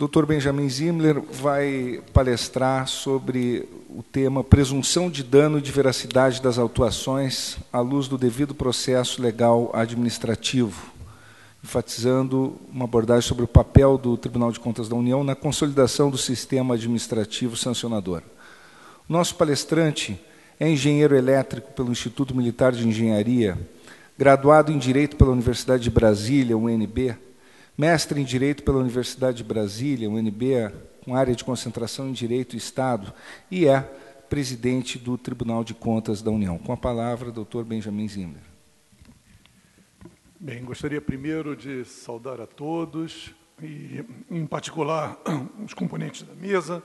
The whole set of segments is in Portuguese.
Dr. Benjamin Zimler vai palestrar sobre o tema presunção de dano de veracidade das autuações à luz do devido processo legal administrativo, enfatizando uma abordagem sobre o papel do Tribunal de Contas da União na consolidação do sistema administrativo sancionador. Nosso palestrante é engenheiro elétrico pelo Instituto Militar de Engenharia, graduado em Direito pela Universidade de Brasília, UNB, mestre em Direito pela Universidade de Brasília, UNB, com área de concentração em Direito e Estado, e é presidente do Tribunal de Contas da União. Com a palavra, doutor Benjamin Zimmer. Bem, gostaria primeiro de saudar a todos, e em particular os componentes da mesa,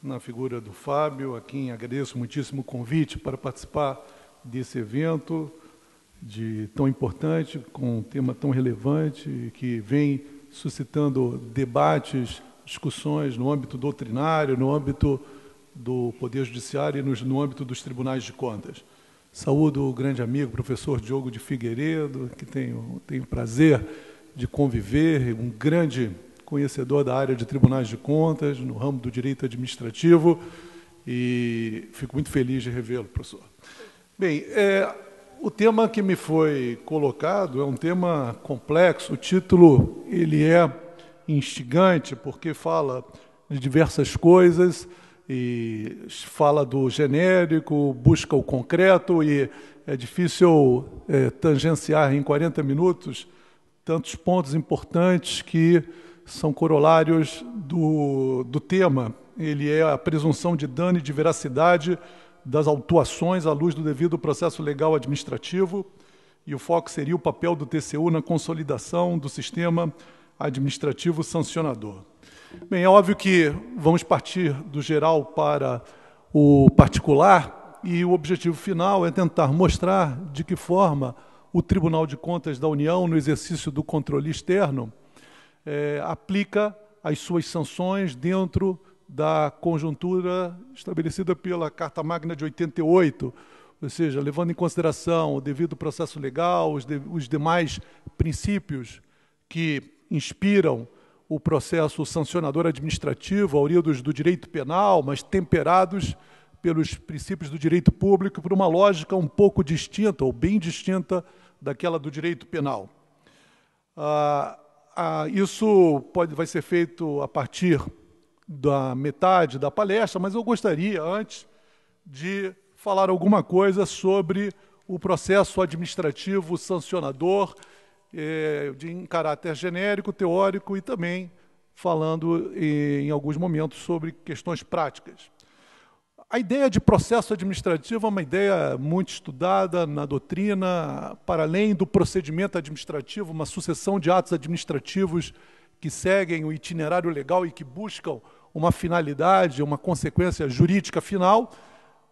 na figura do Fábio, a quem agradeço muitíssimo o convite para participar desse evento de tão importante, com um tema tão relevante, que vem suscitando debates, discussões no âmbito doutrinário, no âmbito do Poder Judiciário e no âmbito dos tribunais de contas. Saúdo o grande amigo, professor Diogo de Figueiredo, que tenho, tenho prazer de conviver, um grande conhecedor da área de tribunais de contas, no ramo do direito administrativo, e fico muito feliz de revê-lo, professor. Bem, é, o tema que me foi colocado é um tema complexo, o título ele é instigante porque fala de diversas coisas e fala do genérico, busca o concreto e é difícil é, tangenciar em 40 minutos tantos pontos importantes que são corolários do, do tema. Ele é a presunção de dano e de veracidade das autuações à luz do devido processo legal administrativo e o foco seria o papel do TCU na consolidação do sistema administrativo sancionador. Bem, é óbvio que vamos partir do geral para o particular e o objetivo final é tentar mostrar de que forma o Tribunal de Contas da União, no exercício do controle externo, é, aplica as suas sanções dentro da conjuntura estabelecida pela Carta Magna de 88, ou seja, levando em consideração o devido processo legal, os, de, os demais princípios que inspiram o processo sancionador administrativo, auridos do direito penal, mas temperados pelos princípios do direito público, por uma lógica um pouco distinta, ou bem distinta, daquela do direito penal. Ah, ah, isso pode, vai ser feito a partir da metade da palestra, mas eu gostaria, antes, de falar alguma coisa sobre o processo administrativo sancionador, eh, de, em caráter genérico, teórico e também falando em alguns momentos sobre questões práticas. A ideia de processo administrativo é uma ideia muito estudada na doutrina, para além do procedimento administrativo, uma sucessão de atos administrativos que seguem o itinerário legal e que buscam uma finalidade, uma consequência jurídica final.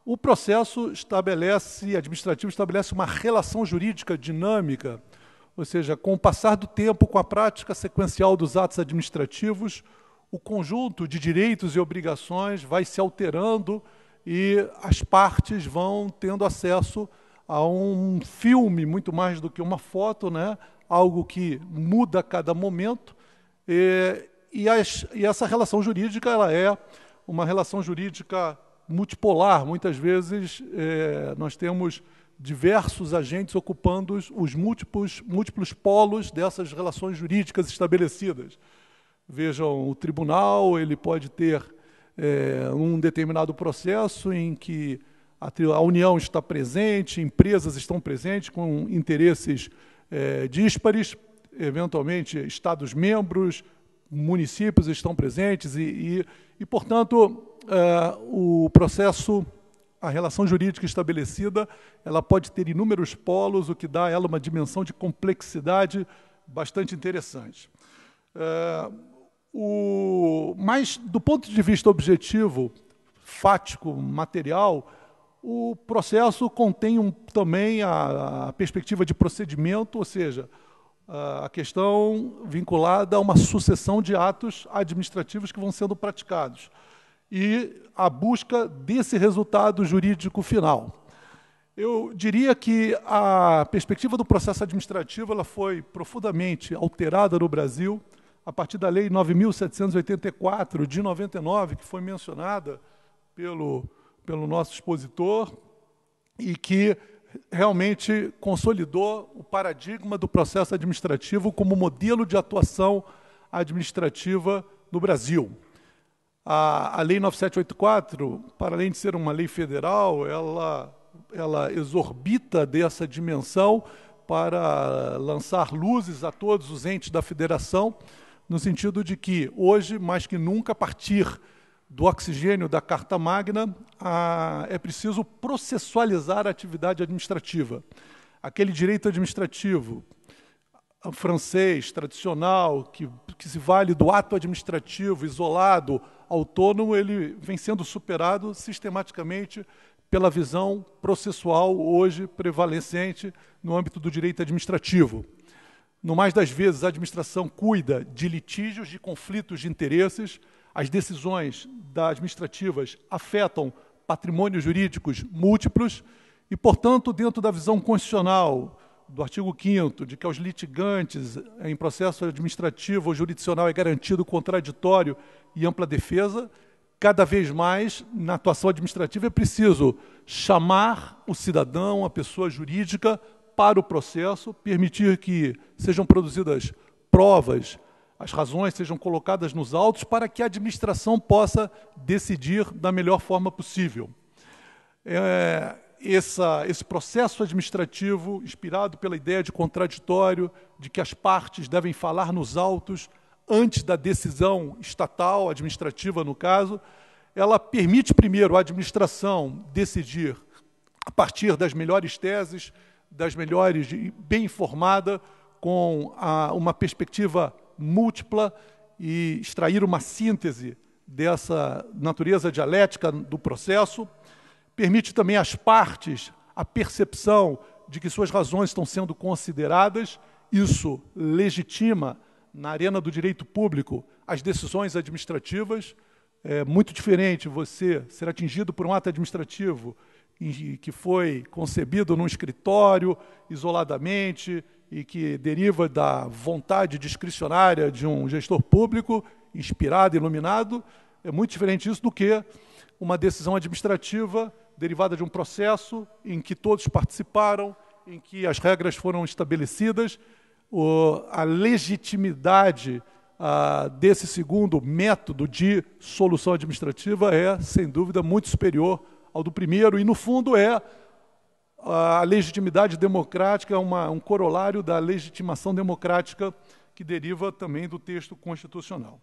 O processo estabelece, administrativo estabelece uma relação jurídica dinâmica, ou seja, com o passar do tempo, com a prática sequencial dos atos administrativos, o conjunto de direitos e obrigações vai se alterando e as partes vão tendo acesso a um filme muito mais do que uma foto, né? algo que muda a cada momento. E, e, as, e essa relação jurídica ela é uma relação jurídica multipolar, muitas vezes é, nós temos diversos agentes ocupando os múltiplos, múltiplos polos dessas relações jurídicas estabelecidas. Vejam, o tribunal ele pode ter é, um determinado processo em que a, a, União está presente, empresas estão presentes com interesses é, díspares, eventualmente Estados-membros, municípios estão presentes e, e, e portanto, uh, o processo, a relação jurídica estabelecida, ela pode ter inúmeros polos, o que dá a ela uma dimensão de complexidade bastante interessante. Uh, o, mas, do ponto de vista objetivo, fático, material, o processo contém um, também a, a, perspectiva de procedimento, ou seja, a questão vinculada a uma sucessão de atos administrativos que vão sendo praticados e a busca desse resultado jurídico final. Eu diria que a perspectiva do processo administrativo ela foi profundamente alterada no Brasil a partir da Lei 9.784 de 99, que foi mencionada pelo, pelo nosso expositor, e que realmente consolidou o paradigma do processo administrativo como modelo de atuação administrativa no Brasil. A, a Lei 9784, para além de ser uma lei federal, ela, ela exorbita dessa dimensão para lançar luzes a todos os entes da federação, no sentido de que, hoje, mais que nunca, a partir do oxigênio da Carta Magna, a, é preciso processualizar a atividade administrativa. Aquele direito administrativo francês, tradicional, que, que se vale do ato administrativo isolado autônomo, ele vem sendo superado sistematicamente pela visão processual hoje prevalecente no âmbito do direito administrativo. No mais das vezes, a administração cuida de litígios, de conflitos de interesses, as decisões da administrativas afetam patrimônios jurídicos múltiplos e, portanto, dentro da visão constitucional do artigo 5 de que aos litigantes em processo administrativo ou jurisdicional é garantido o contraditório e ampla defesa, cada vez mais na atuação administrativa é preciso chamar o cidadão, a pessoa jurídica, para o processo, permitir que sejam produzidas provas, as razões sejam colocadas nos autos para que a administração possa decidir da melhor forma possível. É, essa, esse processo administrativo, inspirado pela ideia de contraditório, de que as partes devem falar nos autos antes da decisão estatal, administrativa, no caso, ela permite primeiro a administração decidir a partir das melhores teses, das melhores, bem informada, com a, uma perspectiva múltipla e extrair uma síntese dessa natureza dialética do processo Permite também às partes a percepção de que suas razões estão sendo consideradas. Isso legitima, na arena do direito público, as decisões administrativas. É muito diferente você ser atingido por um ato administrativo que foi concebido num escritório, isoladamente, e que deriva da vontade discricionária de um gestor público, inspirado, iluminado, é muito diferente isso do que uma decisão administrativa derivada de um processo em que todos participaram, em que as regras foram estabelecidas, o, a legitimidade a, ah, desse segundo método de solução administrativa é, sem dúvida, muito superior ao do primeiro, e, no fundo, é a legitimidade democrática, é uma, um corolário da legitimação democrática que deriva também do texto constitucional.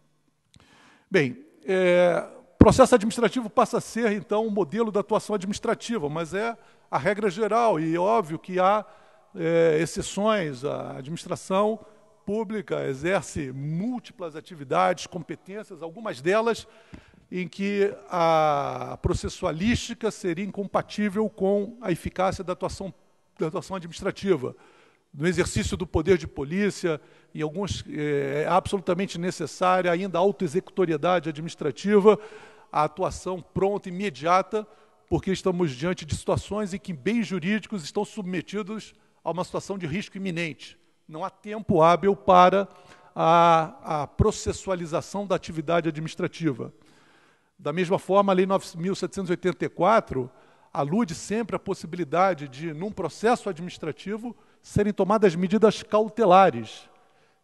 Bem, é, processo administrativo passa a ser, então, um modelo da atuação administrativa, mas é a regra geral, e é óbvio que há é, exceções. A administração pública exerce múltiplas atividades, competências, algumas delas em que a processualística seria incompatível com a eficácia da atuação, da atuação administrativa. No exercício do poder de polícia, em alguns é, é absolutamente necessária ainda a autoexecutoriedade administrativa, a atuação pronta, imediata, porque estamos diante de situações em que bens jurídicos estão submetidos a uma situação de risco iminente. Não há tempo hábil para a, a processualização da atividade administrativa. Da mesma forma, a Lei 9.784 alude sempre à possibilidade de, num processo administrativo, serem tomadas medidas cautelares,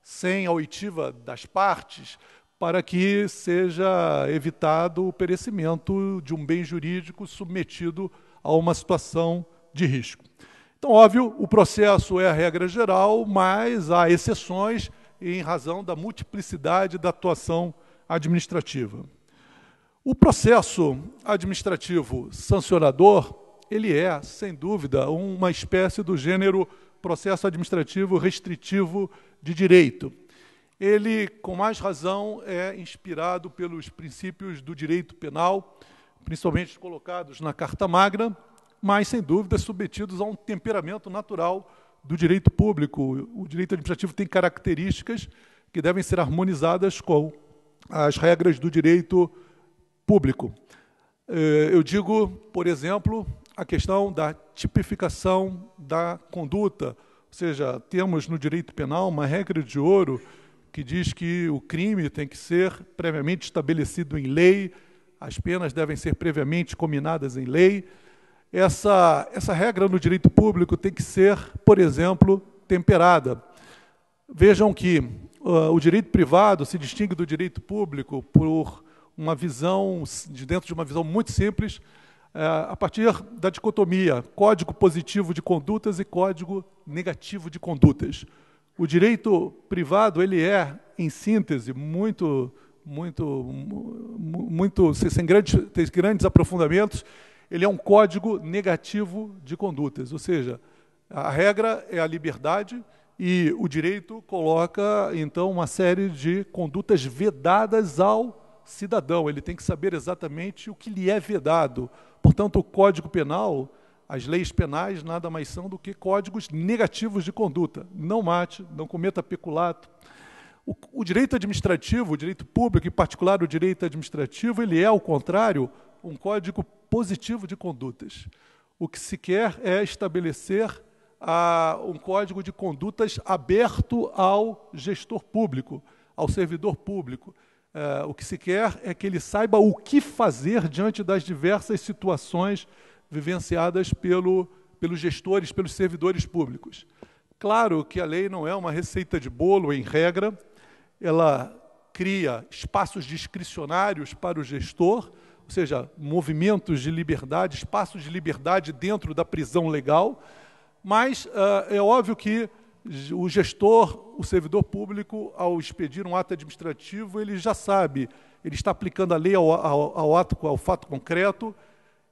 sem a oitiva das partes, para que seja evitado o perecimento de um bem jurídico submetido a uma situação de risco. Então, óbvio, o processo é a regra geral, mas há exceções em razão da multiplicidade da atuação administrativa. O processo administrativo sancionador, ele é, sem dúvida, uma espécie do gênero processo administrativo restritivo de direito ele, com mais razão, é inspirado pelos princípios do direito penal, principalmente colocados na Carta Magna, mas, sem dúvida, submetidos a um temperamento natural do direito público. O direito administrativo tem características que devem ser harmonizadas com as regras do direito público. É, eu digo, por exemplo, a questão da tipificação da conduta, ou seja, temos no direito penal uma regra de ouro que diz que o crime tem que ser previamente estabelecido em lei, as penas devem ser previamente combinadas em lei. Essa, essa regra no direito público tem que ser, por exemplo, temperada. Vejam que uh, o direito privado se distingue do direito público por uma visão, de dentro de uma visão muito simples, uh, a partir da dicotomia código positivo de condutas e código negativo de condutas. O direito privado, ele é, em síntese, muito, muito, muito sem grandes, sem grandes aprofundamentos, ele é um código negativo de condutas, ou seja, a regra é a liberdade e o direito coloca, então, uma série de condutas vedadas ao cidadão. Ele tem que saber exatamente o que lhe é vedado. Portanto, o Código Penal as leis penais nada mais são do que códigos negativos de conduta. Não mate, não cometa peculato. O, o direito administrativo, o direito público, em particular o direito administrativo, ele é, ao contrário, um código positivo de condutas. O que se quer é estabelecer a, um código de condutas aberto ao gestor público, ao servidor público. É, o que se quer é que ele saiba o que fazer diante das diversas situações vivenciadas pelo, pelos gestores, pelos servidores públicos. Claro que a lei não é uma receita de bolo em regra, ela cria espaços discricionários para o gestor, ou seja, movimentos de liberdade, espaços de liberdade dentro da prisão legal, mas uh, é óbvio que o gestor, o servidor público, ao expedir um ato administrativo, ele já sabe, ele está aplicando a lei ao, ao, ao ato, ao fato concreto,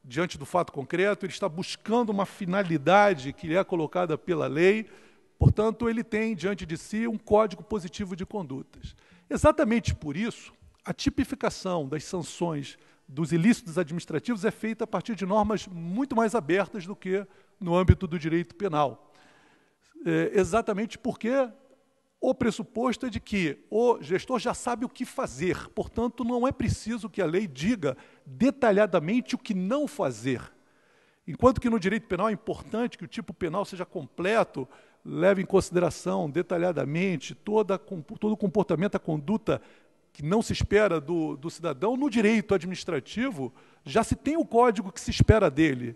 diante do fato concreto, ele está buscando uma finalidade que lhe é colocada pela lei, portanto, ele tem diante de si um código positivo de condutas. Exatamente por isso, a tipificação das sanções dos ilícitos administrativos é feita a partir de normas muito mais abertas do que no âmbito do direito penal. É, exatamente porque o pressuposto é de que o gestor já sabe o que fazer, portanto, não é preciso que a lei diga detalhadamente o que não fazer. Enquanto que no direito penal é importante que o tipo penal seja completo, leve em consideração detalhadamente toda, todo o comportamento, a conduta que não se espera do, do cidadão, no direito administrativo já se tem o código que se espera dele.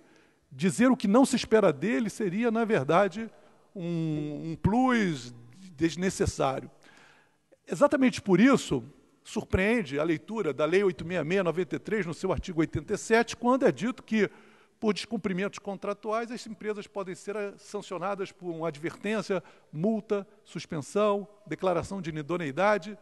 Dizer o que não se espera dele seria, na verdade, um, um plus desnecessário. Exatamente por isso, surpreende a leitura da Lei 866-93, no seu artigo 87, quando é dito que, por descumprimentos contratuais, as empresas podem ser sancionadas por uma advertência, multa, suspensão, declaração de inidoneidade,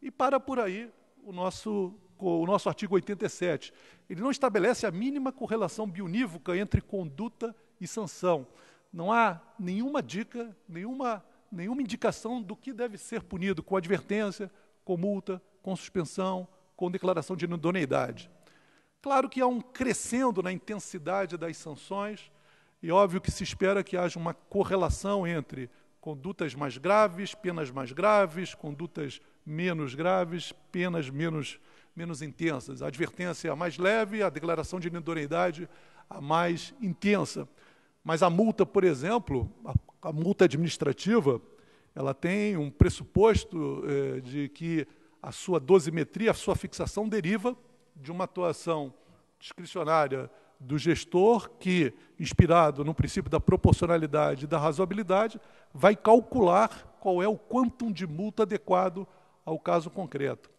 e para por aí o nosso, o nosso artigo 87. Ele não estabelece a mínima correlação bionívoca entre conduta e sanção. Não há nenhuma dica, nenhuma nenhuma indicação do que deve ser punido, com advertência, com multa, com suspensão, com declaração de idoneidade. Claro que há um crescendo na intensidade das sanções, e óbvio que se espera que haja uma correlação entre condutas mais graves, penas mais graves, condutas menos graves, penas menos, menos intensas. A advertência é a mais leve, a declaração de idoneidade a mais intensa. Mas a multa, por exemplo, a, a multa administrativa, ela tem um pressuposto eh, de que a sua dosimetria, a sua fixação deriva de uma atuação discricionária do gestor que, inspirado no princípio da proporcionalidade e da razoabilidade, vai calcular qual é o quantum de multa adequado ao caso concreto.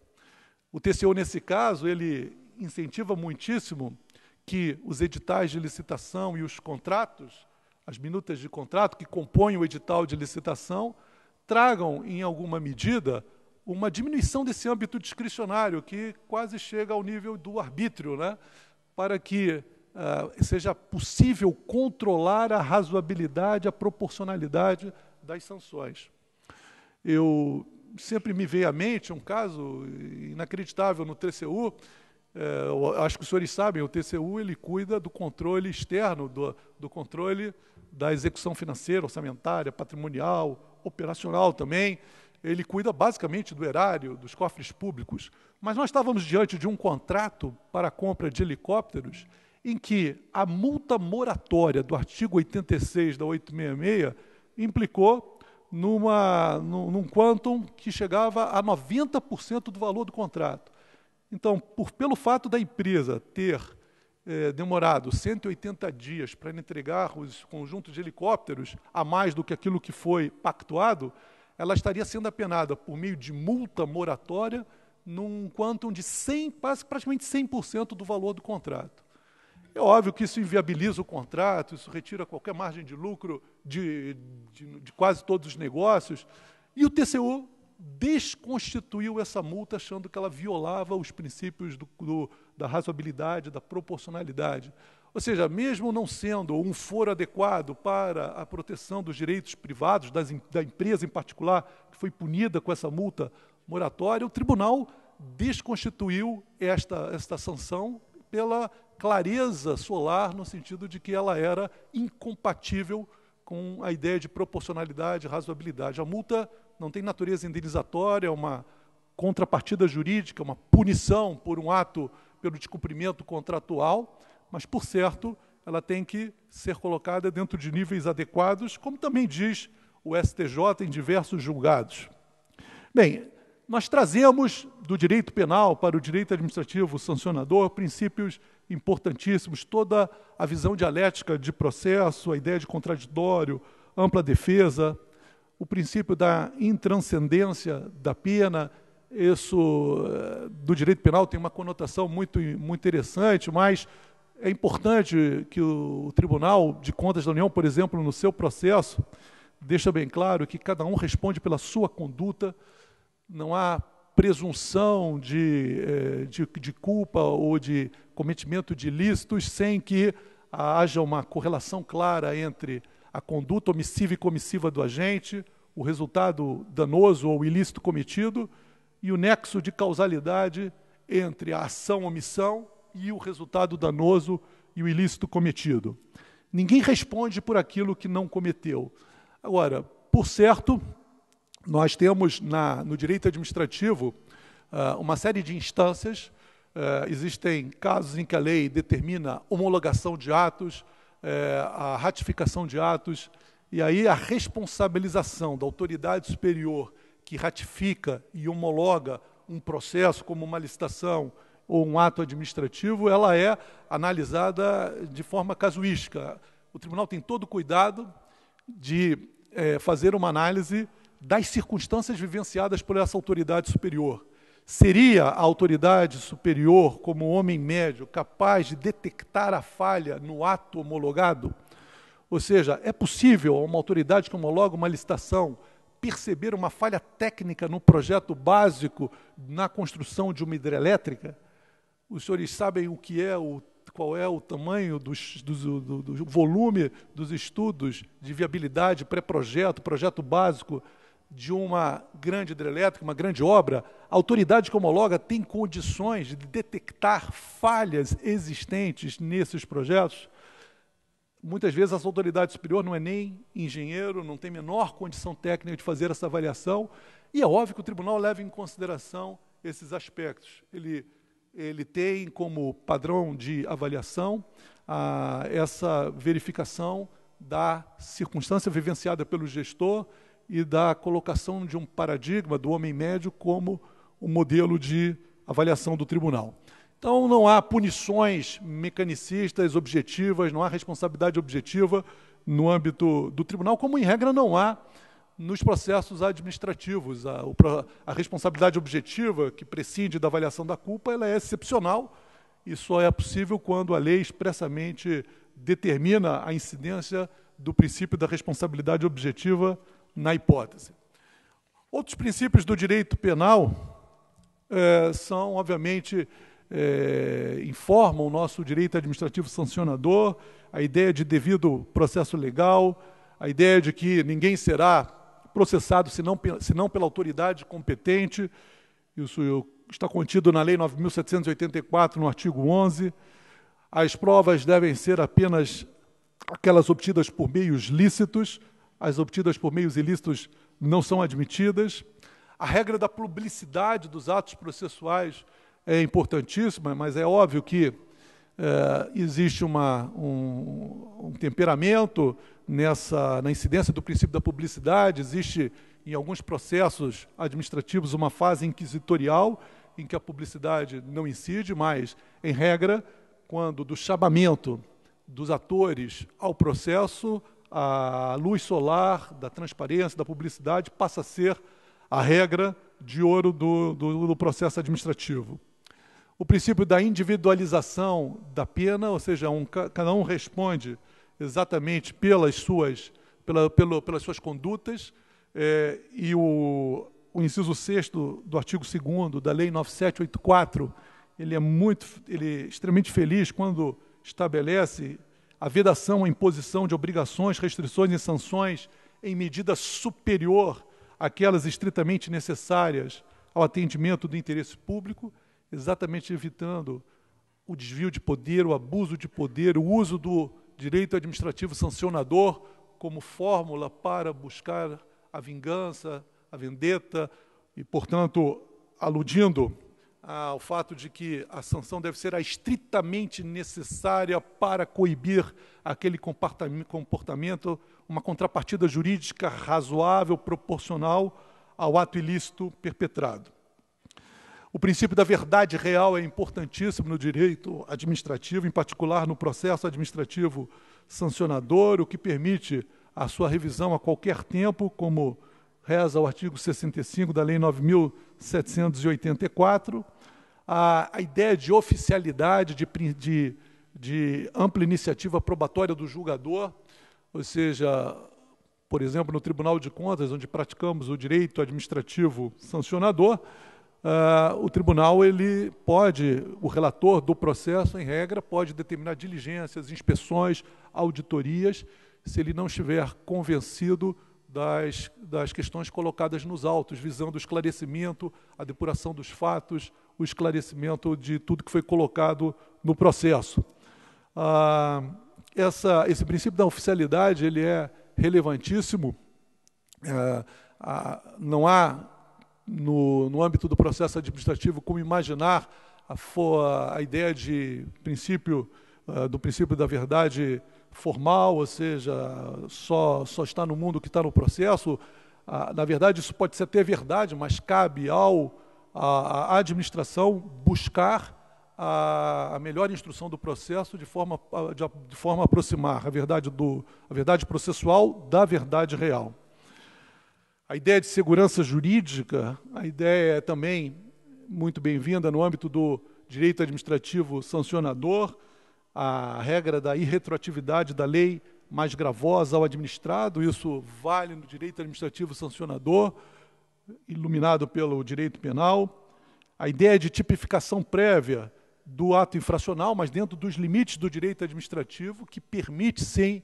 O TCU, nesse caso, ele incentiva muitíssimo que os editais de licitação e os contratos, as minutas de contrato que compõem o edital de licitação, tragam, em alguma medida, uma diminuição desse âmbito discricionário, que quase chega ao nível do arbítrio, né? para que uh, seja possível controlar a razoabilidade, a proporcionalidade das sanções. Eu sempre me veio à mente um caso inacreditável no TCU, é, acho que os senhores sabem, o TCU ele cuida do controle externo, do, do controle da execução financeira, orçamentária, patrimonial, operacional também. Ele cuida basicamente do erário, dos cofres públicos. Mas nós estávamos diante de um contrato para a compra de helicópteros em que a multa moratória do artigo 86 da 866 implicou numa, num, num quantum que chegava a 90% do valor do contrato. Então, por, pelo fato da empresa ter é, demorado 180 dias para entregar os conjuntos de helicópteros a mais do que aquilo que foi pactuado, ela estaria sendo apenada por meio de multa moratória num quantum de 100, praticamente 100% do valor do contrato. É óbvio que isso inviabiliza o contrato, isso retira qualquer margem de lucro de, de, de quase todos os negócios, e o TCU desconstituiu essa multa, achando que ela violava os princípios do, do, da razoabilidade, da proporcionalidade. Ou seja, mesmo não sendo um foro adequado para a proteção dos direitos privados, das, da empresa em particular, que foi punida com essa multa moratória, o tribunal desconstituiu esta, esta sanção pela clareza solar, no sentido de que ela era incompatível com a ideia de proporcionalidade e razoabilidade. A multa não tem natureza indenizatória, é uma contrapartida jurídica, uma punição por um ato, pelo descumprimento contratual, mas, por certo, ela tem que ser colocada dentro de níveis adequados, como também diz o STJ em diversos julgados. Bem, nós trazemos do direito penal para o direito administrativo sancionador princípios importantíssimos, toda a visão dialética de processo, a ideia de contraditório, ampla defesa, o princípio da intranscendência da pena, isso eh, do direito penal tem uma conotação muito, muito interessante, mas é importante que o Tribunal de Contas da União, por exemplo, no seu processo, deixa bem claro que cada um responde pela sua conduta, não há presunção de, eh, de, de culpa ou de cometimento de ilícitos sem que haja uma correlação clara entre a conduta omissiva e comissiva do agente, o resultado danoso ou ilícito cometido e o nexo de causalidade entre a ação-omissão e o resultado danoso e o ilícito cometido. Ninguém responde por aquilo que não cometeu. Agora, por certo, nós temos na, no direito administrativo uh, uma série de instâncias. Uh, existem casos em que a lei determina homologação de atos, é, a ratificação de atos, e aí a responsabilização da autoridade superior que ratifica e homologa um processo, como uma licitação ou um ato administrativo, ela é analisada de forma casuística. O tribunal tem todo o cuidado de é, fazer uma análise das circunstâncias vivenciadas por essa autoridade superior. Seria a autoridade superior, como homem médio, capaz de detectar a falha no ato homologado? Ou seja, é possível uma autoridade que homologa uma licitação perceber uma falha técnica no projeto básico na construção de uma hidrelétrica? Os senhores sabem o que é o qual é o tamanho dos, dos, do, do volume dos estudos de viabilidade, pré-projeto, projeto básico de uma grande hidrelétrica, uma grande obra, a autoridade que homologa tem condições de detectar falhas existentes nesses projetos? Muitas vezes essa autoridade superior não é nem engenheiro, não tem menor condição técnica de fazer essa avaliação, e é óbvio que o tribunal leva em consideração esses aspectos. Ele, ele tem como padrão de avaliação a, ah, essa verificação da circunstância vivenciada pelo gestor e da colocação de um paradigma do homem médio como o um modelo de avaliação do tribunal. Então não há punições mecanicistas objetivas, não há responsabilidade objetiva no âmbito do tribunal, como em regra não há nos processos administrativos. A, a responsabilidade objetiva que prescinde da avaliação da culpa ela é excepcional e só é possível quando a lei expressamente determina a incidência do princípio da responsabilidade objetiva na hipótese. Outros princípios do direito penal é, são, obviamente, é, informam o nosso direito administrativo sancionador, a ideia de devido processo legal, a ideia de que ninguém será processado senão, senão pela autoridade competente, isso está contido na Lei 9.784, no artigo 11. As provas devem ser apenas aquelas obtidas por meios lícitos, as obtidas por meios ilícitos não são admitidas. A regra da publicidade dos atos processuais é importantíssima, mas é óbvio que é, existe uma, um, um, temperamento nessa, na incidência do princípio da publicidade, existe em alguns processos administrativos uma fase inquisitorial em que a publicidade não incide, mas, em regra, quando do chamamento dos atores ao processo, a luz solar, da transparência, da publicidade, passa a ser a regra de ouro do, do, do processo administrativo. O princípio da individualização da pena, ou seja, um, cada um responde exatamente pelas suas, pela, pelo, pelas suas condutas, é, e o, o inciso 6 do artigo 2 da Lei 9784, ele é muito, ele é extremamente feliz quando estabelece a vedação, a imposição de obrigações, restrições e sanções em medida superior àquelas estritamente necessárias ao atendimento do interesse público, exatamente evitando o desvio de poder, o abuso de poder, o uso do direito administrativo sancionador como fórmula para buscar a vingança, a vendeta, e, portanto, aludindo ah, o fato de que a sanção deve ser a estritamente necessária para coibir aquele comportamento, uma contrapartida jurídica razoável, proporcional ao ato ilícito perpetrado. O princípio da verdade real é importantíssimo no direito administrativo, em particular no processo administrativo sancionador, o que permite a sua revisão a qualquer tempo, como reza o artigo 65 da Lei 9000 1784, a, a ideia de oficialidade, de, de, de ampla iniciativa probatória do julgador, ou seja, por exemplo, no Tribunal de Contas, onde praticamos o direito administrativo sancionador, uh, o tribunal ele pode, o relator do processo, em regra, pode determinar diligências, inspeções, auditorias, se ele não estiver convencido das, das questões colocadas nos autos, visando o esclarecimento, a depuração dos fatos, o esclarecimento de tudo que foi colocado no processo. Ah, essa, esse princípio da oficialidade ele é relevantíssimo. É, a, não há, no, no âmbito do processo administrativo, como imaginar a, a ideia de princípio, uh, do princípio da verdade formal, ou seja, só, só está no mundo que está no processo. Ah, na verdade, isso pode ser até verdade, mas cabe ao, à administração buscar a, a, melhor instrução do processo de forma, ah, de, de forma a aproximar a verdade, do, a verdade processual da verdade real. A ideia de segurança jurídica, a ideia é também muito bem-vinda no âmbito do direito administrativo sancionador, a regra da irretroatividade da lei mais gravosa ao administrado, isso vale no direito administrativo sancionador, iluminado pelo direito penal. A ideia de tipificação prévia do ato infracional, mas dentro dos limites do direito administrativo, que permite, sim,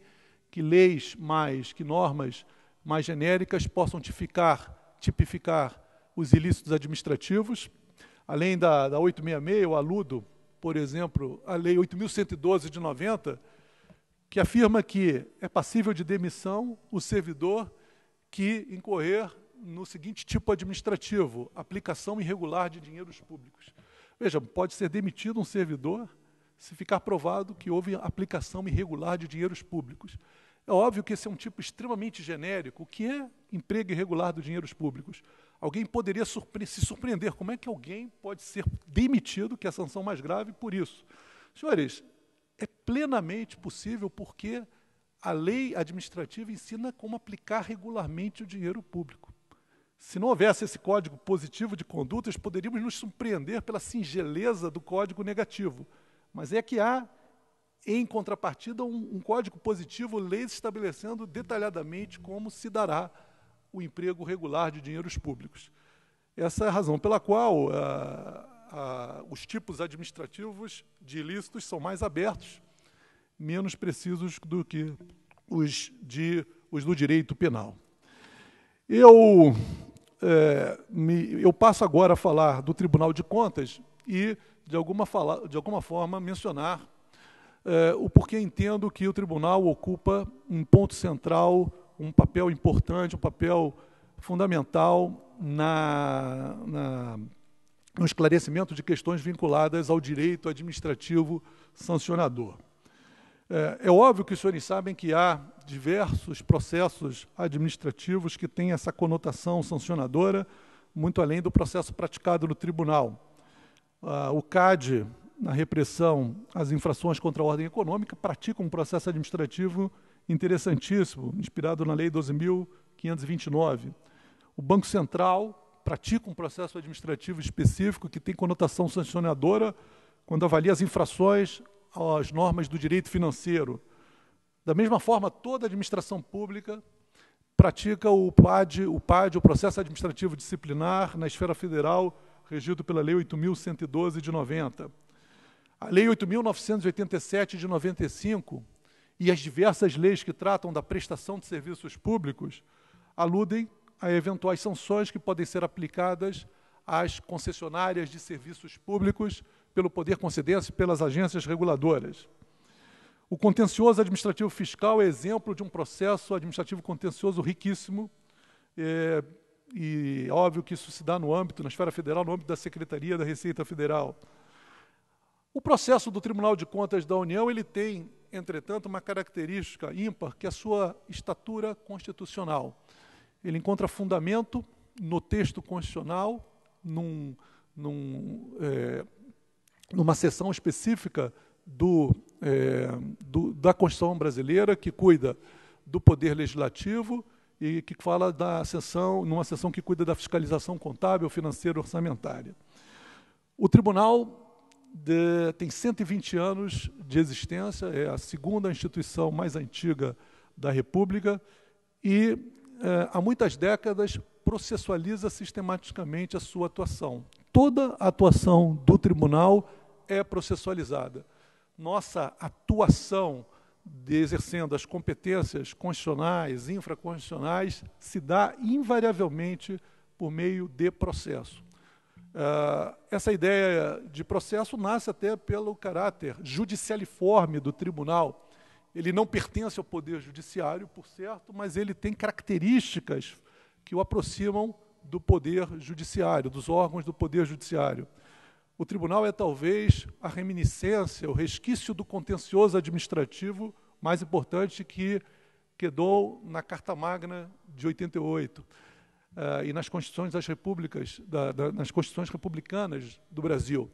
que leis mais, que normas mais genéricas possam tipificar, tipificar os ilícitos administrativos. Além da, da 866, eu aludo por exemplo, a Lei 8.112 de 90, que afirma que é passível de demissão o servidor que incorrer no seguinte tipo administrativo: aplicação irregular de dinheiros públicos. Veja, pode ser demitido um servidor se ficar provado que houve aplicação irregular de dinheiros públicos. É óbvio que esse é um tipo extremamente genérico. O que é emprego irregular dos dinheiros públicos? Alguém poderia surpre se surpreender. Como é que alguém pode ser demitido, que é a sanção mais grave, por isso? Senhores, é plenamente possível porque a lei administrativa ensina como aplicar regularmente o dinheiro público. Se não houvesse esse código positivo de condutas, poderíamos nos surpreender pela singeleza do código negativo. Mas é que há, em contrapartida, um, um código positivo, leis estabelecendo detalhadamente como se dará o emprego regular de dinheiros públicos. Essa é a razão pela qual ah, ah, os tipos administrativos de ilícitos são mais abertos, menos precisos do que os, de, os do direito penal. Eu, é, me, eu passo agora a falar do Tribunal de Contas e, de alguma, fala, de alguma forma, mencionar é, o porquê entendo que o tribunal ocupa um ponto central um papel importante, um papel fundamental na, na, no esclarecimento de questões vinculadas ao direito administrativo sancionador. É, é óbvio que os senhores sabem que há diversos processos administrativos que têm essa conotação sancionadora, muito além do processo praticado no tribunal. Ah, o CAD, na repressão às infrações contra a ordem econômica, pratica um processo administrativo interessantíssimo, inspirado na Lei 12.529. O Banco Central pratica um processo administrativo específico que tem conotação sancionadora quando avalia as infrações às normas do direito financeiro. Da mesma forma, toda a administração pública pratica o PAD, o PAD, o Processo Administrativo Disciplinar, na esfera federal, regido pela Lei 8.112 de 90. A Lei 8.987 de 95 e as diversas leis que tratam da prestação de serviços públicos aludem a eventuais sanções que podem ser aplicadas às concessionárias de serviços públicos pelo poder concedente e pelas agências reguladoras. O contencioso administrativo fiscal é exemplo de um processo administrativo contencioso riquíssimo, é, e é óbvio que isso se dá no âmbito, na esfera federal, no âmbito da Secretaria da Receita Federal. O processo do Tribunal de Contas da União ele tem entretanto, uma característica ímpar que é a sua estatura constitucional. Ele encontra fundamento no texto constitucional, num, num, é, numa seção específica do, é, do, da Constituição brasileira, que cuida do poder legislativo e que fala da seção, numa seção que cuida da fiscalização contábil, financeira, orçamentária. O tribunal de, tem 120 anos de existência, é a segunda instituição mais antiga da República e é, há muitas décadas processualiza sistematicamente a sua atuação. Toda a atuação do tribunal é processualizada. Nossa atuação de exercendo as competências constitucionais, infraconstitucionais, se dá invariavelmente por meio de processo. Ah, essa ideia de processo nasce até pelo caráter judicialiforme do tribunal. Ele não pertence ao poder judiciário, por certo, mas ele tem características que o aproximam do poder judiciário, dos órgãos do poder judiciário. O tribunal é talvez a reminiscência, o resquício do contencioso administrativo mais importante que quedou na Carta Magna de 88 uh, e nas constituições das repúblicas, da, da, nas constituições republicanas do Brasil.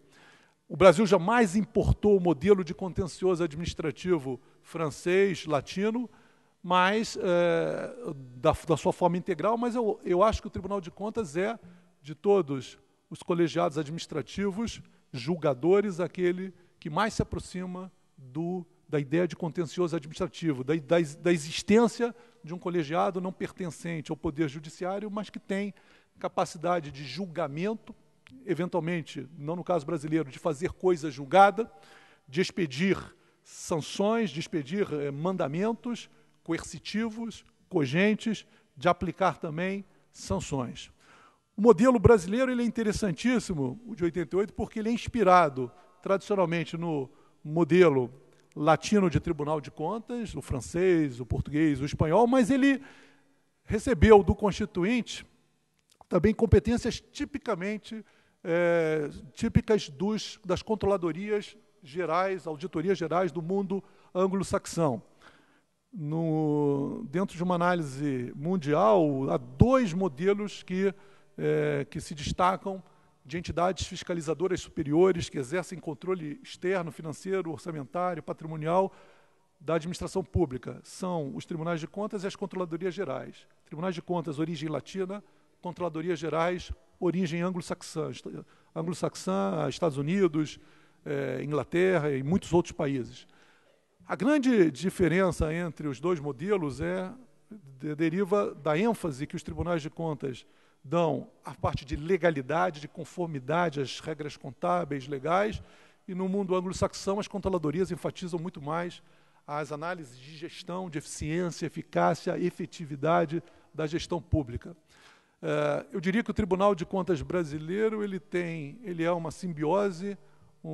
O Brasil jamais importou o modelo de contencioso administrativo francês, latino, mas é, da, da, sua forma integral, mas eu, eu acho que o Tribunal de Contas é, de todos os colegiados administrativos, julgadores, aquele que mais se aproxima do, da ideia de contencioso administrativo, da, da, da existência de um colegiado não pertencente ao Poder Judiciário, mas que tem capacidade de julgamento, eventualmente, não no caso brasileiro, de fazer coisa julgada, de expedir sanções, de expedir eh, mandamentos coercitivos, cogentes, de aplicar também sanções. O modelo brasileiro ele é interessantíssimo, o de 88, porque ele é inspirado tradicionalmente no modelo latino de Tribunal de Contas, o francês, o português, o espanhol, mas ele recebeu do Constituinte também competências tipicamente é, típicas dos, das controladorias gerais, auditorias gerais do mundo anglo-saxão. dentro de uma análise mundial, há dois modelos que, é, que se destacam de entidades fiscalizadoras superiores que exercem controle externo, financeiro, orçamentário, patrimonial da administração pública. São os tribunais de contas e as controladorias gerais. Tribunais de contas, origem latina, controladorias gerais, origem anglo-saxã. Anglo-saxã, Estados Unidos, eh, Inglaterra e muitos outros países. A grande diferença entre os dois modelos é deriva da ênfase que os tribunais de contas dão a parte de legalidade, de conformidade às regras contábeis legais, e no mundo anglo-saxão as controladorias enfatizam muito mais as análises de gestão, de eficiência, eficácia, efetividade da gestão pública. Eh, eu diria que o Tribunal de Contas brasileiro ele tem, ele é uma simbiose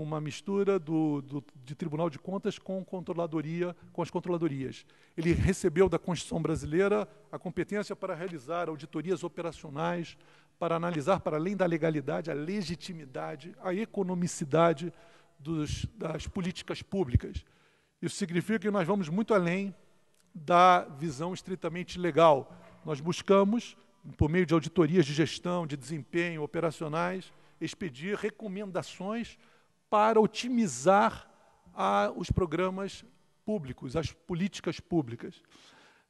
uma mistura do, do, de Tribunal de Contas com controladoria, com as controladorias. Ele recebeu da Constituição brasileira a competência para realizar auditorias operacionais, para analisar para além da legalidade a legitimidade, a economicidade dos, das políticas públicas. Isso significa que nós vamos muito além da visão estritamente legal. Nós buscamos, por meio de auditorias de gestão, de desempenho operacionais, expedir recomendações para otimizar a, os programas públicos, as políticas públicas.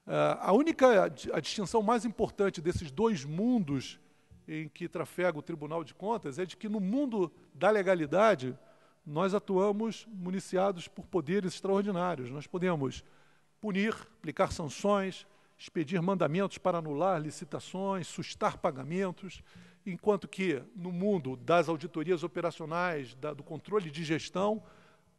Uh, a única a distinção mais importante desses dois mundos em que trafega o Tribunal de Contas é de que no mundo da legalidade nós atuamos municiados por poderes extraordinários. Nós podemos punir, aplicar sanções, expedir mandamentos para anular licitações, sustar pagamentos enquanto que no mundo das auditorias operacionais, da, do controle de gestão,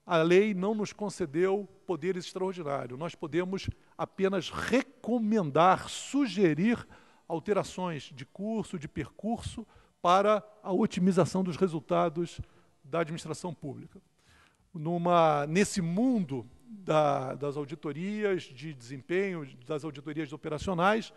a lei não nos concedeu poderes extraordinários Nós podemos apenas recomendar, sugerir alterações de curso, de percurso, para a otimização dos resultados da administração pública. Numa, nesse mundo da, das auditorias de desempenho, das auditorias operacionais,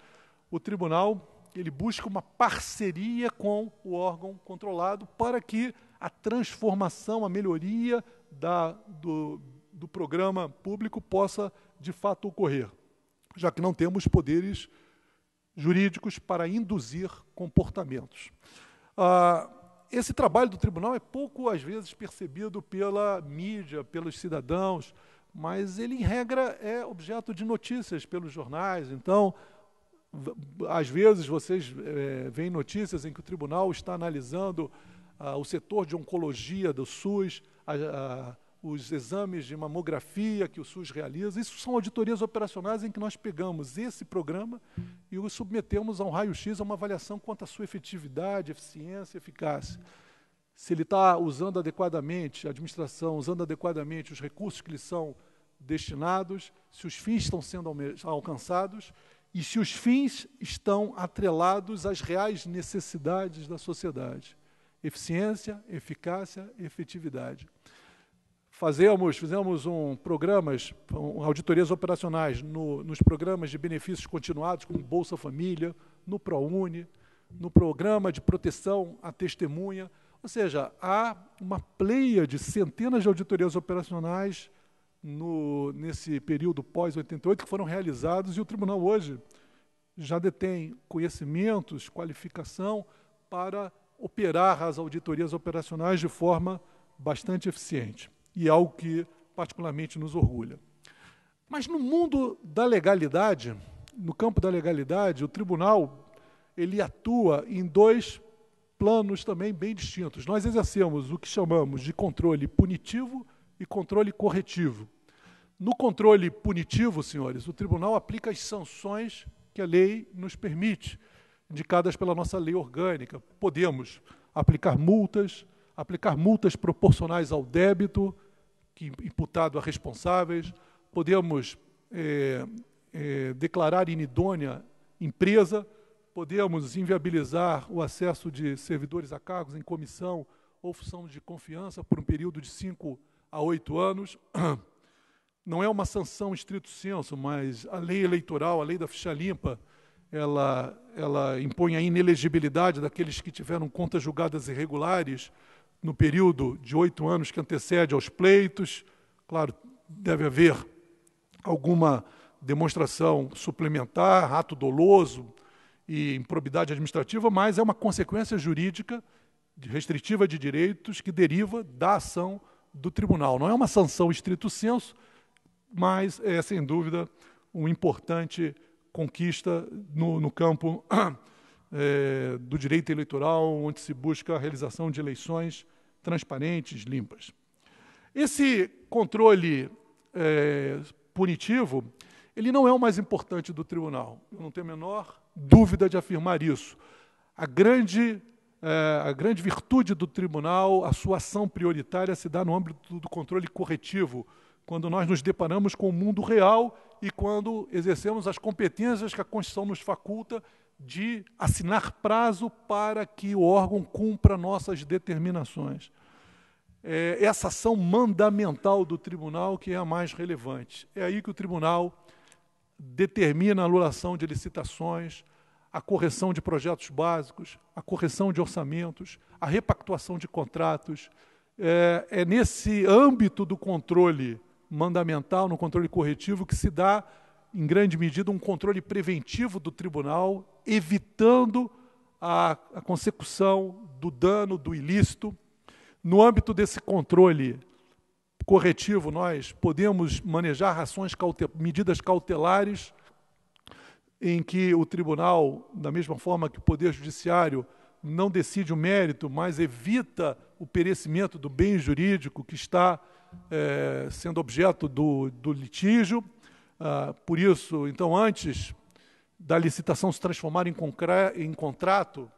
o tribunal ele busca uma parceria com o órgão controlado para que a transformação, a melhoria da, do, do programa público possa de fato ocorrer, já que não temos poderes jurídicos para induzir comportamentos. Ah, esse trabalho do tribunal é pouco, às vezes, percebido pela mídia, pelos cidadãos, mas ele, em regra, é objeto de notícias pelos jornais. Então, às vezes vocês é, veem notícias em que o tribunal está analisando ah, o setor de oncologia do SUS, a, a, os exames de mamografia que o SUS realiza. Isso são auditorias operacionais em que nós pegamos esse programa e o submetemos a um raio-x, a uma avaliação quanto à sua efetividade, eficiência, eficácia se ele está usando adequadamente, a administração usando adequadamente os recursos que lhe são destinados, se os fins estão sendo alcançados e se os fins estão atrelados às reais necessidades da sociedade. Eficiência, eficácia, efetividade. Fazemos, fizemos um programas, um, auditorias operacionais no, nos programas de benefícios continuados, como Bolsa Família, no ProUni, no programa de proteção à testemunha. Ou seja, há uma pleia de centenas de auditorias operacionais no, nesse período pós-88 que foram realizados e o tribunal hoje já detém conhecimentos, qualificação para operar as auditorias operacionais de forma bastante eficiente e é algo que particularmente nos orgulha. Mas no mundo da legalidade, no campo da legalidade, o tribunal ele atua em dois planos também bem distintos. Nós exercemos o que chamamos de controle punitivo e controle corretivo. No controle punitivo, senhores, o tribunal aplica as sanções que a lei nos permite, indicadas pela nossa lei orgânica. Podemos aplicar multas, aplicar multas proporcionais ao débito que imputado a responsáveis, podemos é, é, declarar inidônea empresa, podemos inviabilizar o acesso de servidores a cargos em comissão ou função de confiança por um período de cinco a oito anos. não é uma sanção estrito senso, mas a lei eleitoral, a lei da ficha limpa, ela, ela impõe a inelegibilidade daqueles que tiveram contas julgadas irregulares no período de oito anos que antecede aos pleitos. Claro, deve haver alguma demonstração suplementar, ato doloso e improbidade administrativa, mas é uma consequência jurídica restritiva de direitos que deriva da ação do tribunal. Não é uma sanção estrito senso, mas é, sem dúvida, uma importante conquista no, no campo é, do direito eleitoral, onde se busca a realização de eleições transparentes, limpas. Esse controle é, punitivo, ele não é o mais importante do tribunal. Eu não tenho a menor dúvida de afirmar isso. A grande, é, a grande virtude do tribunal, a sua ação prioritária se dá no âmbito do controle corretivo, quando nós nos deparamos com o mundo real e quando exercemos as competências que a Constituição nos faculta de assinar prazo para que o órgão cumpra nossas determinações. É essa ação mandamental do tribunal que é a mais relevante. É aí que o tribunal determina a anulação de licitações, a correção de projetos básicos, a correção de orçamentos, a repactuação de contratos. É, é nesse âmbito do controle mandamental, no controle corretivo, que se dá, em grande medida, um controle preventivo do tribunal, evitando a, a consecução do dano, do ilícito. No âmbito desse controle corretivo, nós podemos manejar ações caute medidas cautelares, em que o tribunal, da mesma forma que o Poder Judiciário, não decide o mérito, mas evita o perecimento do bem jurídico que está é, sendo objeto do, do litígio. Ah, por isso, então, antes da licitação se transformar em, em contrato,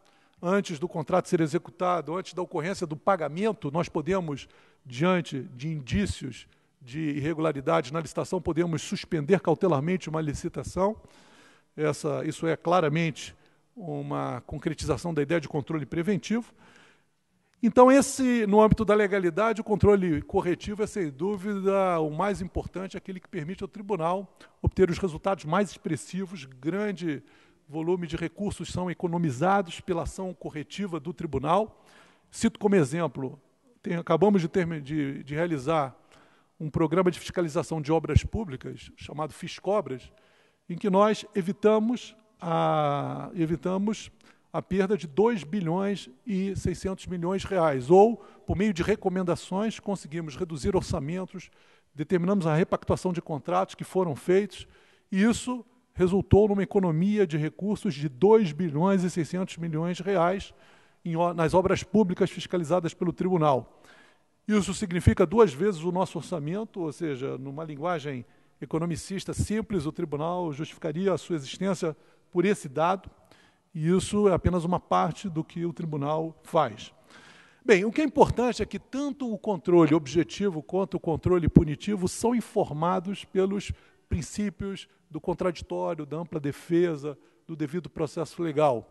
antes do contrato ser executado, antes da ocorrência do pagamento, nós podemos, diante de indícios de irregularidades na licitação, podemos suspender cautelarmente uma licitação. Essa, isso é claramente uma concretização da ideia de controle preventivo. Então, esse, no âmbito da legalidade, o controle corretivo é, sem dúvida, o mais importante, aquele que permite ao tribunal obter os resultados mais expressivos, grande volume de recursos são economizados pela ação corretiva do tribunal. Cito como exemplo, tem, acabamos de, ter, de, de realizar um programa de fiscalização de obras públicas, chamado Fiscobras, em que nós evitamos, a, evitamos a perda de 2 bilhões e 600 milhões de reais, ou, por meio de recomendações, conseguimos reduzir orçamentos, determinamos a repactuação de contratos que foram feitos, e isso resultou numa economia de recursos de 2 bilhões e 600 milhões de reais em, nas obras públicas fiscalizadas pelo tribunal. Isso significa duas vezes o nosso orçamento, ou seja, numa linguagem economicista simples, o tribunal justificaria a sua existência por esse dado. E isso é apenas uma parte do que o tribunal faz. Bem, o que é importante é que tanto o controle objetivo quanto o controle punitivo são informados pelos princípios do contraditório, da ampla defesa, do devido processo legal.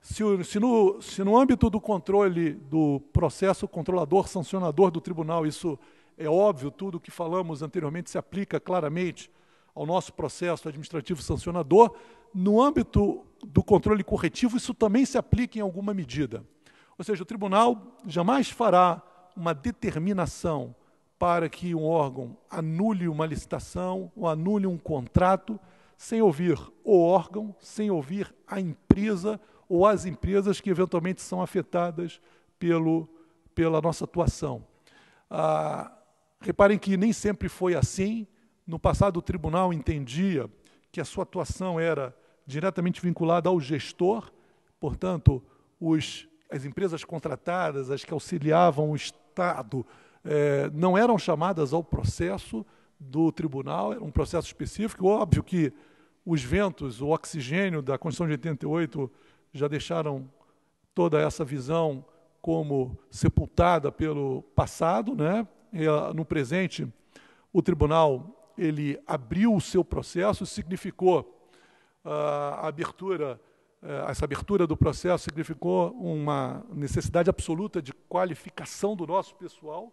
Se, se, no, se no âmbito do controle do processo controlador sancionador do tribunal, isso é óbvio, tudo o que falamos anteriormente se aplica claramente ao nosso processo administrativo sancionador, no âmbito do controle corretivo, isso também se aplica em alguma medida. Ou seja, o tribunal jamais fará uma determinação para que um órgão anule uma licitação ou anule um contrato sem ouvir o órgão, sem ouvir a empresa ou as empresas que eventualmente são afetadas pelo, pela nossa atuação. Ah, reparem que nem sempre foi assim. No passado, o tribunal entendia que a sua atuação era diretamente vinculada ao gestor, portanto, os, as empresas contratadas, as que auxiliavam o Estado, eh, não eram chamadas ao processo do tribunal, era um processo específico. Óbvio que os ventos, o oxigênio da Constituição de 88 já deixaram toda essa visão como sepultada pelo passado, né? E, ah, no presente, o tribunal ele abriu o seu processo, significou a abertura, é, essa abertura do processo significou uma necessidade absoluta de qualificação do nosso pessoal,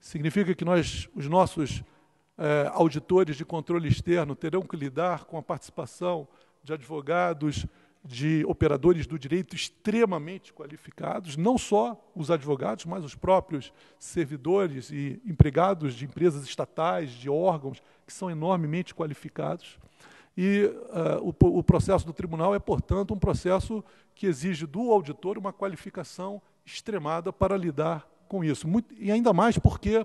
significa que nós, os nossos é, auditores de controle externo terão que lidar com a participação de advogados, de operadores do direito extremamente qualificados, não só os advogados, mas os próprios servidores e empregados de empresas estatais, de órgãos, que são enormemente qualificados. E uh, o, o processo do tribunal é, portanto, um processo que exige do auditor uma qualificação extremada para lidar com isso. Muito, e ainda mais porque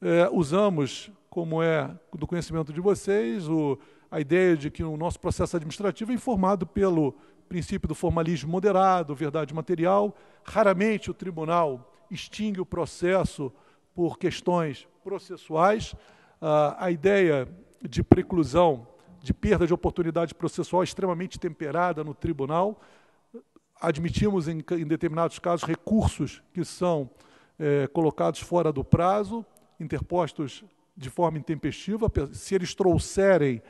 é, usamos, como é do conhecimento de vocês, o, a ideia de que o nosso processo administrativo é informado pelo princípio do formalismo moderado, verdade material. Raramente o tribunal extingue o processo por questões processuais. Ah, a ideia de preclusão de perda de oportunidade processual extremamente temperada no tribunal. Admitimos, em, em determinados casos, recursos que são é, colocados fora do prazo, interpostos de forma intempestiva. Se eles trouxerem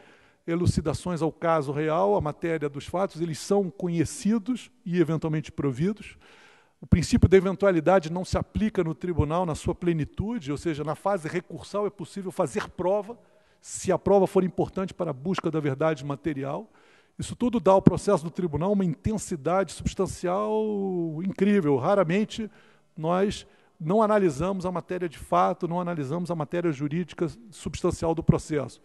elucidações ao caso real, à matéria dos fatos, eles são conhecidos e eventualmente providos. O princípio da eventualidade não se aplica no tribunal na sua plenitude, ou seja, na fase recursal é possível fazer prova se a prova for importante para a busca da verdade material. Isso tudo dá ao processo do tribunal uma intensidade substancial incrível. Raramente nós não analisamos a matéria de fato, não analisamos a matéria jurídica substancial do processo.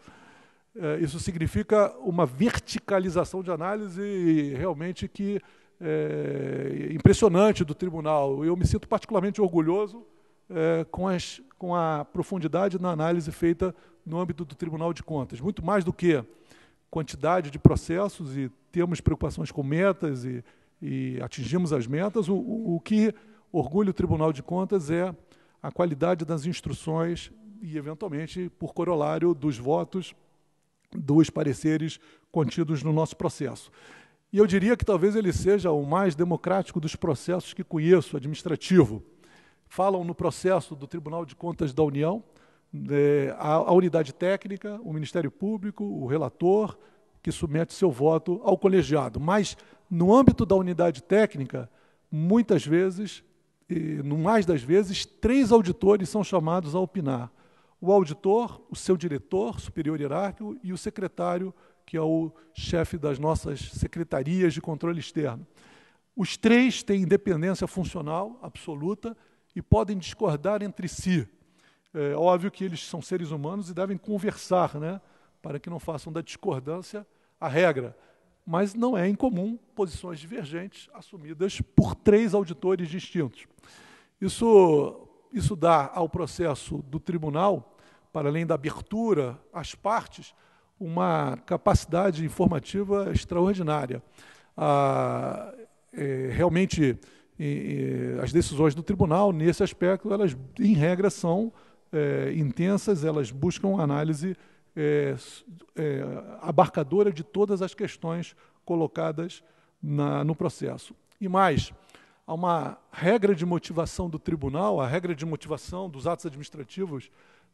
É, isso significa uma verticalização de análise realmente que é impressionante do tribunal. Eu me sinto particularmente orgulhoso é, com, as, com a profundidade na análise feita no âmbito do Tribunal de Contas. Muito mais do que quantidade de processos e temos preocupações com metas e, e atingimos as metas, o, o, o que orgulha o Tribunal de Contas é a qualidade das instruções e, eventualmente, por corolário, dos votos dos pareceres contidos no nosso processo. E eu diria que talvez ele seja o mais democrático dos processos que conheço, administrativo falam no processo do Tribunal de Contas da União, é, a, a unidade técnica, o Ministério Público, o relator, que submete seu voto ao colegiado. Mas, no âmbito da unidade técnica, muitas vezes, no mais das vezes, três auditores são chamados a opinar: o auditor, o seu diretor, superior hierárquico, e o secretário, que é o chefe das nossas secretarias de controle externo. Os três têm independência funcional absoluta e podem discordar entre si. É óbvio que eles são seres humanos e devem conversar, né, para que não façam da discordância a regra. Mas não é incomum posições divergentes assumidas por três auditores distintos. Isso, isso dá ao processo do tribunal, para além da abertura às partes, uma capacidade informativa extraordinária. Ah, é, realmente e, as decisões do tribunal, nesse aspecto, elas, em regra, são é, intensas, elas buscam análise é, é, abarcadora de todas as questões colocadas na, no processo. E mais, há uma regra de motivação do tribunal, a regra de motivação dos atos administrativos,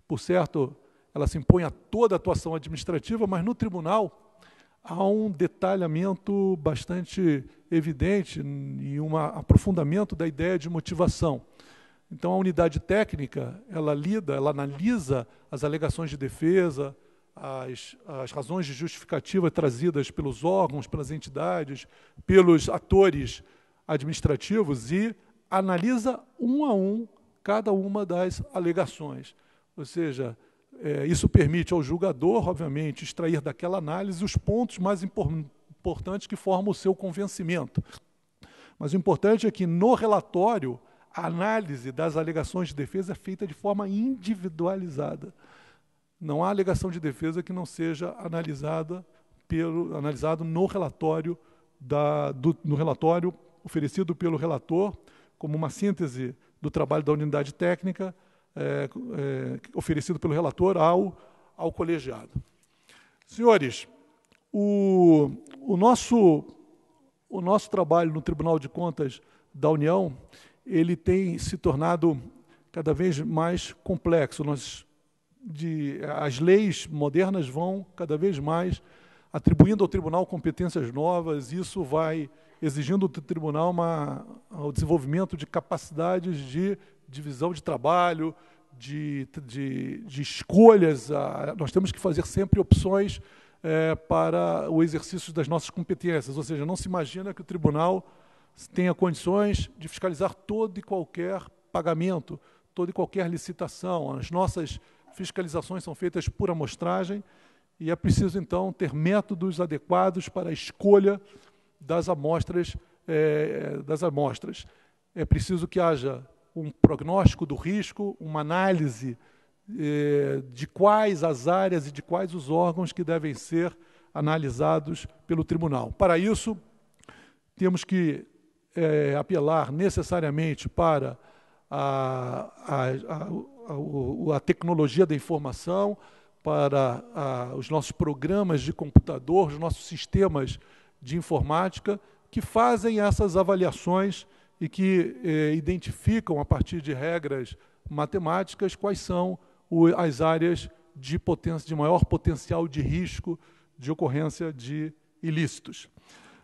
por certo, ela se impõe a toda a atuação administrativa, mas no tribunal há um detalhamento bastante evidente e um aprofundamento da ideia de motivação. Então, a unidade técnica, ela lida, ela analisa as alegações de defesa, as, as razões de justificativa trazidas pelos órgãos, pelas entidades, pelos atores administrativos e analisa um a um cada uma das alegações. Ou seja, é, isso permite ao julgador, obviamente, extrair daquela análise os pontos mais impor importantes que formam o seu convencimento. Mas o importante é que no relatório a análise das alegações de defesa é feita de forma individualizada. Não há alegação de defesa que não seja analisada pelo analisado no relatório da, do, no relatório oferecido pelo relator como uma síntese do trabalho da unidade técnica é, é, oferecido pelo relator ao, ao colegiado. Senhores, o, o, nosso, o nosso trabalho no Tribunal de Contas da União ele tem se tornado cada vez mais complexo. Nós, de, as leis modernas vão cada vez mais atribuindo ao tribunal competências novas, isso vai exigindo do tribunal uma, o desenvolvimento de capacidades de divisão de trabalho, de, de, de escolhas. A, nós temos que fazer sempre opções é, para o exercício das nossas competências. Ou seja, não se imagina que o tribunal tenha condições de fiscalizar todo e qualquer pagamento, toda e qualquer licitação. As nossas fiscalizações são feitas por amostragem e é preciso, então, ter métodos adequados para a escolha das amostras. É, das amostras. É preciso que haja um prognóstico do risco, uma análise eh, de quais as áreas e de quais os órgãos que devem ser analisados pelo tribunal. Para isso, temos que eh, apelar necessariamente para a, a, a, a, tecnologia da informação, para os nossos programas de computador, os nossos sistemas de informática, que fazem essas avaliações e que eh, identificam, a partir de regras matemáticas, quais são o, as áreas de, de, maior potencial de risco de ocorrência de ilícitos.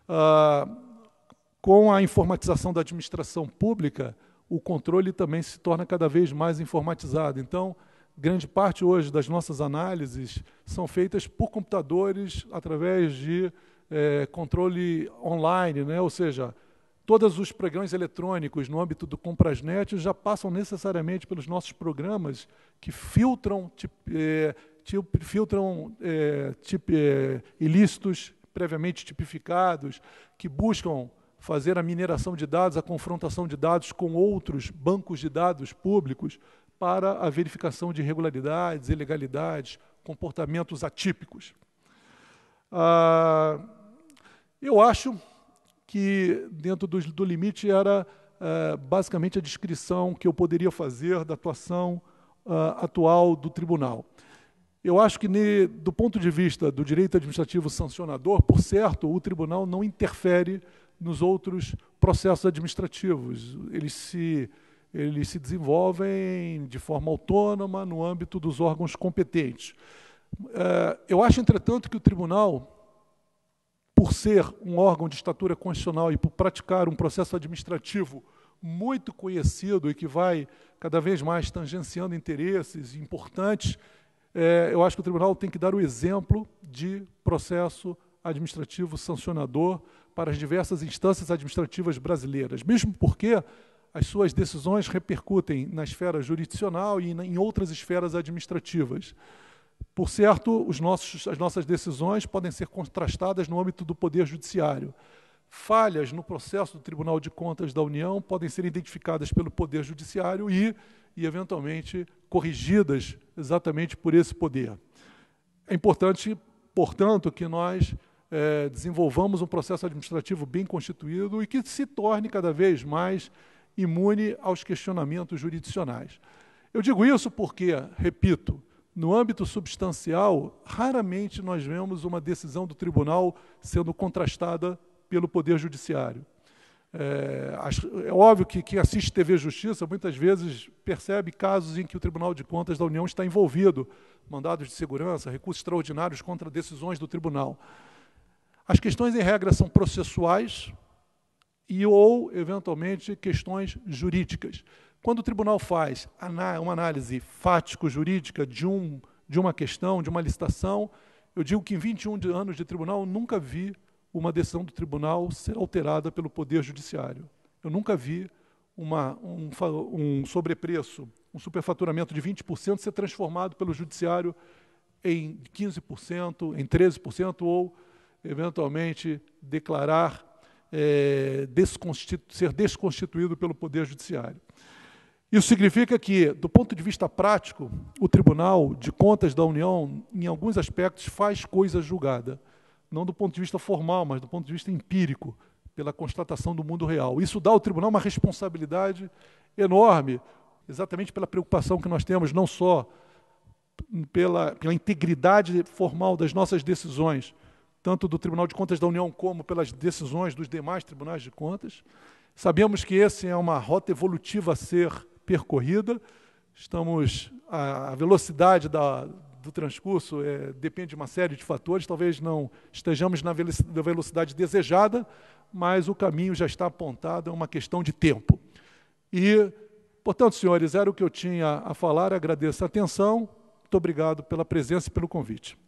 Ah, com a informatização da administração pública, o controle também se torna cada vez mais informatizado. Então, grande parte hoje das nossas análises são feitas por computadores através de eh, controle online, né? ou seja, Todos os pregões eletrônicos no âmbito do Comprasnet já passam necessariamente pelos nossos programas que filtram, tip, eh, eh, tip, filtram eh, tip, ilícitos previamente tipificados, que buscam fazer a mineração de dados, a confrontação de dados com outros bancos de dados públicos para a verificação de irregularidades, ilegalidades, comportamentos atípicos. Ah, eu acho que dentro do, do limite era eh, basicamente a descrição que eu poderia fazer da atuação uh, atual do tribunal. Eu acho que, ne, do ponto de vista do direito administrativo sancionador, por certo, o tribunal não interfere nos outros processos administrativos. Eles se, eles se desenvolvem de forma autônoma no âmbito dos órgãos competentes. Uh, eu acho, entretanto, que o tribunal por ser um órgão de estatura constitucional e por praticar um processo administrativo muito conhecido e que vai cada vez mais tangenciando interesses importantes, é, eu acho que o tribunal tem que dar o exemplo de processo administrativo sancionador para as diversas instâncias administrativas brasileiras, mesmo porque as suas decisões repercutem na esfera jurisdicional e em outras esferas administrativas. Por certo, nossos, as nossas decisões podem ser contrastadas no âmbito do Poder Judiciário. Falhas no processo do Tribunal de Contas da União podem ser identificadas pelo Poder Judiciário e, e eventualmente, corrigidas exatamente por esse poder. É importante, portanto, que nós é, desenvolvamos um processo administrativo bem constituído e que se torne cada vez mais imune aos questionamentos jurisdicionais. Eu digo isso porque, repito, no âmbito substancial, raramente nós vemos uma decisão do tribunal sendo contrastada pelo Poder Judiciário. É, é óbvio que quem assiste TV Justiça muitas vezes percebe casos em que o Tribunal de Contas da União está envolvido, mandados de segurança, recursos extraordinários contra decisões do tribunal. As questões, em regra, são processuais e ou, eventualmente, questões jurídicas. Quando o tribunal faz uma análise fático-jurídica de, um, de uma questão, de uma licitação, eu digo que em 21 anos de tribunal eu nunca vi uma decisão do tribunal ser alterada pelo Poder Judiciário. Eu nunca vi uma, um, um sobrepreço, um superfaturamento de 20% ser transformado pelo Judiciário em 15%, em 13%, ou, eventualmente, declarar é, desconstitu ser desconstituído pelo Poder Judiciário. Isso significa que, do ponto de vista prático, o Tribunal de Contas da União, em alguns aspectos, faz coisa julgada. Não do ponto de vista formal, mas do ponto de vista empírico, pela constatação do mundo real. Isso dá ao tribunal uma responsabilidade enorme, exatamente pela preocupação que nós temos, não só pela, pela integridade formal das nossas decisões, tanto do Tribunal de Contas da União como pelas decisões dos demais tribunais de contas. Sabemos que essa é uma rota evolutiva a ser percorrida. Estamos a velocidade da, do transcurso é, depende de uma série de fatores. Talvez não estejamos na velocidade desejada, mas o caminho já está apontado. É uma questão de tempo. E, portanto, senhores, era o que eu tinha a falar. Agradeço a atenção. Muito obrigado pela presença e pelo convite.